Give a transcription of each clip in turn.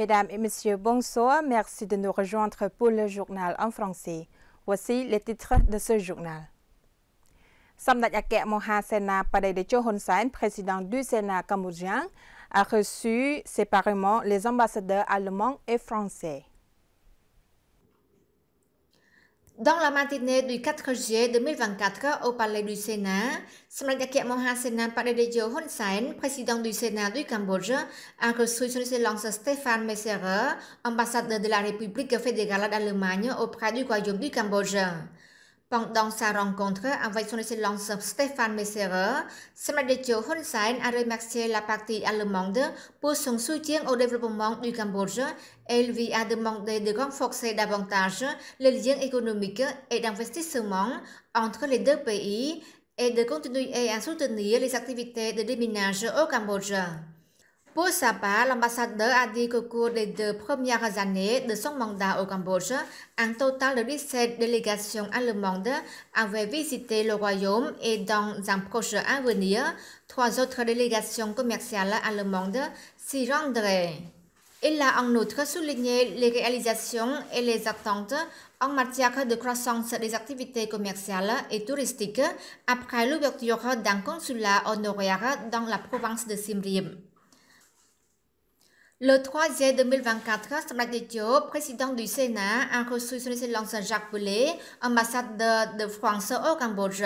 Mesdames et Messieurs, bonsoir. Merci de nous rejoindre pour le journal en français. Voici les titres de ce journal. Moha Chohonsain, président du Sénat cambodgien a reçu séparément les ambassadeurs allemands et français Dans la matinée du 4 juillet 2024 au palais du Sénat, Samrajakia Mohasena Padedejo Hun Sen, président du Sénat du Cambodge, a reçu son excellence Stéphane Messerer, ambassadeur de la République fédérale d'Allemagne auprès du Royaume du Cambodge. Pendant sa rencontre avec son excellence Stefan Messerer, Samadécho Hun Sen a remercié la partie allemande pour son soutien au développement du Cambodge et lui a demandé de renforcer davantage les liens économiques et d'investissement entre les deux pays et de continuer à soutenir les activités de déminage au Cambodge. Pour sa part, l'ambassadeur a dit qu'au cours des deux premières années de son mandat au Cambodge, un total de 17 délégations allemandes avaient visité le royaume et dans un prochain avenir, trois autres délégations commerciales allemandes s'y rendraient. Il a en outre souligné les réalisations et les attentes en matière de croissance des activités commerciales et touristiques après l'ouverture d'un consulat honoraire dans la province de Simrim. Le 3 juillet 2024, Samrat président du Sénat, a reçu son excellence Jacques Poulet, ambassadeur de France au Cambodge.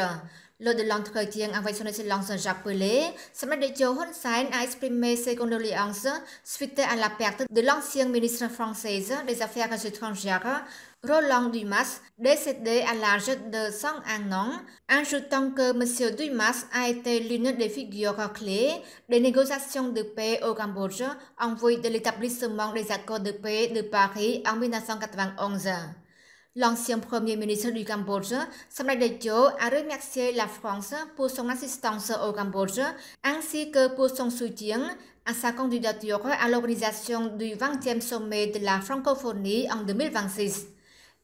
Lors de l'entretien avec son excellence Jacques Poulet, Samrat Diop Hun a exprimé ses condoléances suite à la perte de l'ancien ministre français des Affaires étrangères, Roland Dumas, décédé à l'âge de 101 ans, ajoutant que M. Dumas a été l'une des figures clés des négociations de paix au Cambodge en vue de l'établissement des accords de paix de Paris en 1991. L'ancien premier ministre du Cambodge, Samdech Techo, a remercié la France pour son assistance au Cambodge ainsi que pour son soutien à sa candidature à l'organisation du 20e sommet de la francophonie en 2026.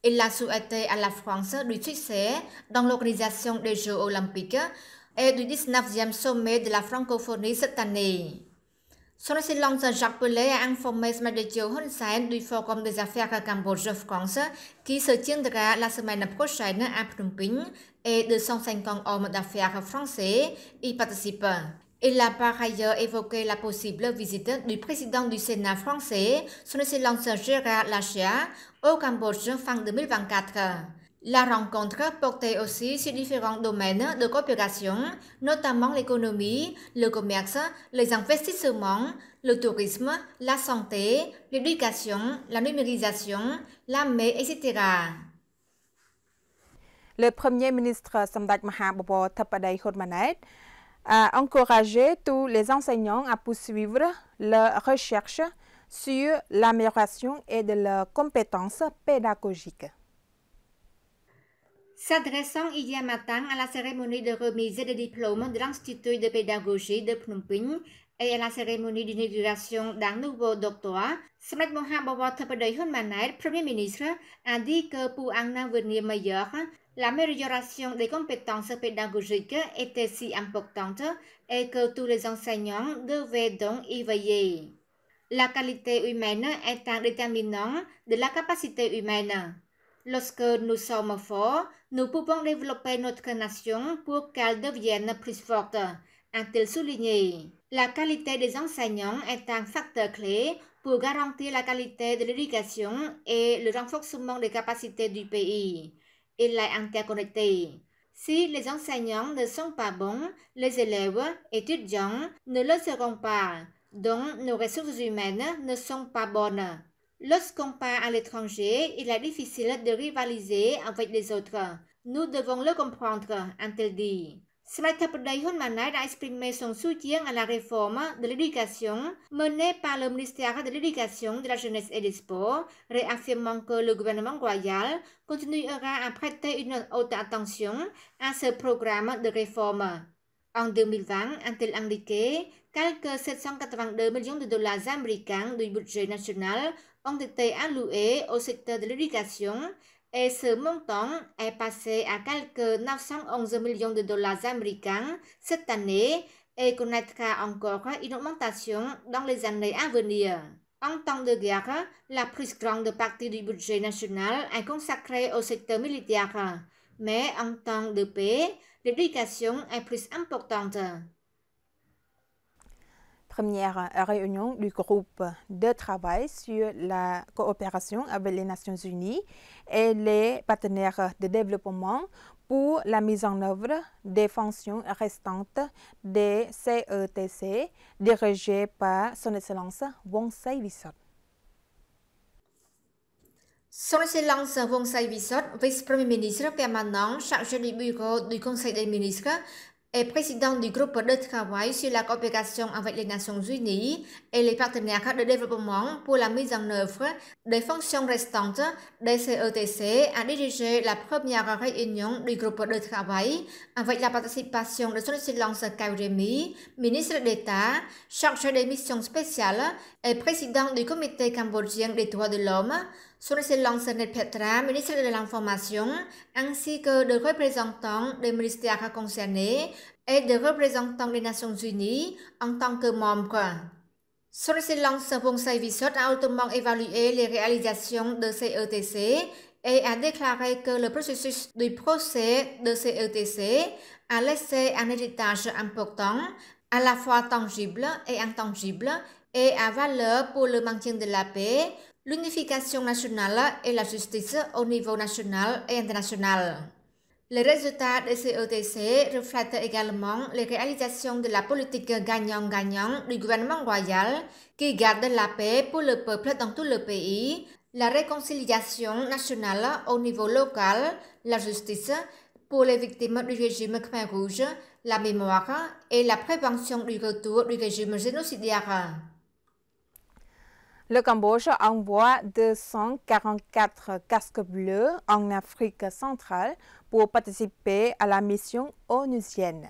Il a souhaité à la France du succès dans l'organisation des Jeux olympiques et du 19e sommet de la francophonie cette année. Son Excellence Jacques Pelé a informé ce matin Hun Sen du Forum des affaires Cambodge-France qui se tiendra la semaine prochaine à Phnom Penh et 250 hommes d'affaires français y participent. Il a par ailleurs évoqué la possible visite du président du Sénat français, son excellence Gérard Lachia, au Cambodge fin 2024. La rencontre portait aussi sur différents domaines de coopération, notamment l'économie, le commerce, les investissements, le tourisme, la santé, l'éducation, la numérisation, la mer, etc. Le Premier ministre Samdak Mahabobo Thapadei a encourager tous les enseignants à poursuivre leurs recherche sur l'amélioration et de leurs compétences pédagogiques. S'adressant hier matin à la cérémonie de remise des diplômes de l'Institut de pédagogie de Phnom Penh et à la cérémonie d'inauguration d'un nouveau doctorat, Smet Mohamed Thapaday Hun Manet, Premier ministre, a dit que pour un avenir meilleur, L'amélioration des compétences pédagogiques était si importante et que tous les enseignants devaient donc y veiller. La qualité humaine est un déterminant de la capacité humaine. Lorsque nous sommes forts, nous pouvons développer notre nation pour qu'elle devienne plus forte, a-t-il souligné. La qualité des enseignants est un facteur clé pour garantir la qualité de l'éducation et le renforcement des capacités du pays. Il l'a interconnecté. Si les enseignants ne sont pas bons, les élèves, étudiants ne le seront pas, donc nos ressources humaines ne sont pas bonnes. Lorsqu'on part à l'étranger, il est difficile de rivaliser avec les autres. Nous devons le comprendre, a t dit. Sri Thapadi Honmanai a exprimé son soutien à la réforme de l'éducation menée par le ministère de l'Éducation, de la Jeunesse et des Sports, réaffirmant que le gouvernement royal continuera à prêter une haute attention à ce programme de réforme. En 2020, un tel indiqué, quelques 782 millions de dollars américains du budget national ont été alloués au secteur de l'éducation et ce montant est passé à quelques 911 millions de dollars américains cette année et connaîtra encore une augmentation dans les années à venir. En temps de guerre, la plus grande partie du budget national est consacrée au secteur militaire, mais en temps de paix, l'éducation est plus importante première réunion du groupe de travail sur la coopération avec les Nations Unies et les partenaires de développement pour la mise en œuvre des fonctions restantes des CETC e dirigées par Son Excellence Wong sai Son Excellence Wong sai vice-premier ministre permanent chargé du bureau du Conseil des ministres, est président du groupe de travail sur la coopération avec les Nations Unies et les partenaires de développement pour la mise en œuvre des fonctions restantes des CETC e a dirigé la première réunion du groupe de travail avec la participation de son Excellence Kauremi, ministre d'État, chargé des missions spéciales et président du comité cambodgien des droits de l'homme sur Excellence Petra, ministre de l'Information, ainsi que de représentants des ministères concernés et de représentants des Nations Unies en tant que membres. Sur Excellence ce Vissot a hautement évalué les réalisations de CETC e et a déclaré que le processus du procès de CETC e a laissé un héritage important, à la fois tangible et intangible, et à valeur pour le maintien de la paix, l'unification nationale et la justice au niveau national et international. Les résultats des CETC reflètent également les réalisations de la politique gagnant-gagnant du gouvernement royal qui garde la paix pour le peuple dans tout le pays, la réconciliation nationale au niveau local, la justice pour les victimes du régime Khmer Rouge, la mémoire et la prévention du retour du régime génocidaire. Le Cambodge envoie 244 casques bleus en Afrique centrale pour participer à la mission onusienne.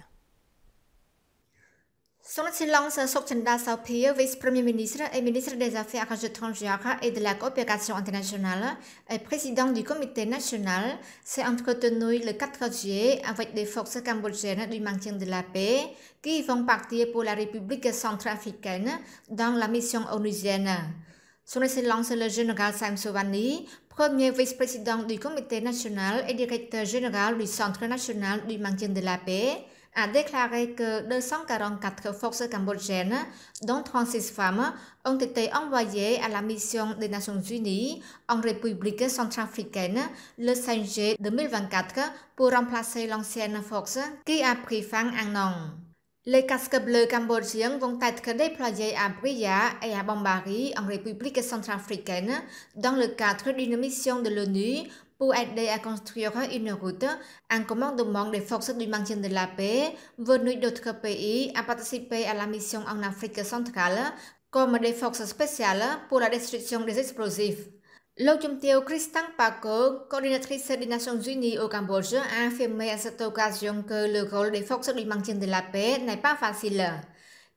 Son សូមសិឡងសសុកចិនដាសោភី vice premier ministre et ministre des affaires étrangères et de la coopération internationale et président du comité national s'est entretenu le 4 juillet avec des forces cambodgiennes du maintien de la paix qui vont partir pour la République centrafricaine dans la mission onusienne. Son Excellence le Général Sam Sovani, premier vice-président du Comité national et directeur général du Centre national du maintien de la paix, a déclaré que 244 forces cambodgiennes, dont 36 femmes, ont été envoyées à la mission des Nations Unies en République centrafricaine le 5 juillet 2024 pour remplacer l'ancienne force qui a pris fin en an. Lekaskeble Cambodgien vont être déployés à Bria et à Bambari en République centrafricaine dans le cadre d'une mission de l'ONU pour aider à construire une route, un commandement des forces du maintien de la paix venu d'autres pays à participer à la mission en Afrique centrale comme des forces spéciales pour la destruction des explosifs. Théo Christine Paco, coordinatrice des Nations Unies au Cambodge, a affirmé à cette occasion que le rôle des forces du maintien de la paix n'est pas facile.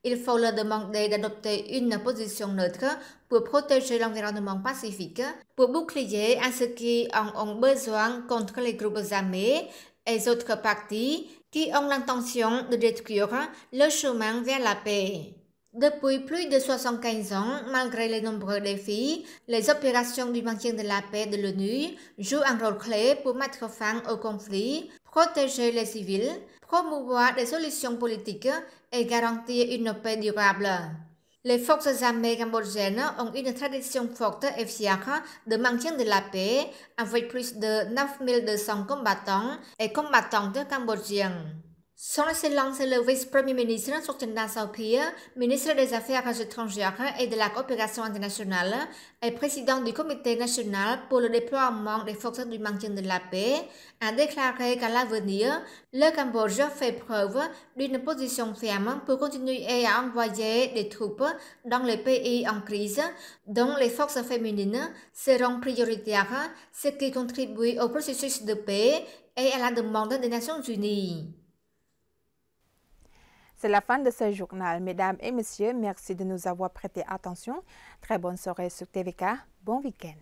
Il faut leur demander d'adopter une position neutre pour protéger l'environnement pacifique, pour bouclier à ceux qui en ont besoin contre les groupes armés et autres partis qui ont l'intention de détruire le chemin vers la paix. Depuis plus de 75 ans, malgré les nombreux défis, les opérations du maintien de la paix de l'ONU jouent un rôle clé pour mettre fin au conflit, protéger les civils, promouvoir des solutions politiques et garantir une paix durable. Les forces armées cambodgiennes ont une tradition forte et fière de maintien de la paix avec plus de 9200 combattants et combattantes cambodgiens. Son Excellence le vice-premier ministre son Saupir, ministre des Affaires étrangères et de la coopération internationale, et président du Comité national pour le déploiement des forces du maintien de la paix, a déclaré qu'à l'avenir, le Cambodge fait preuve d'une position ferme pour continuer à envoyer des troupes dans les pays en crise, dont les forces féminines seront prioritaires, ce qui contribue au processus de paix et à la demande des Nations Unies. C'est la fin de ce journal. Mesdames et messieurs, merci de nous avoir prêté attention. Très bonne soirée sur TVK. Bon week-end.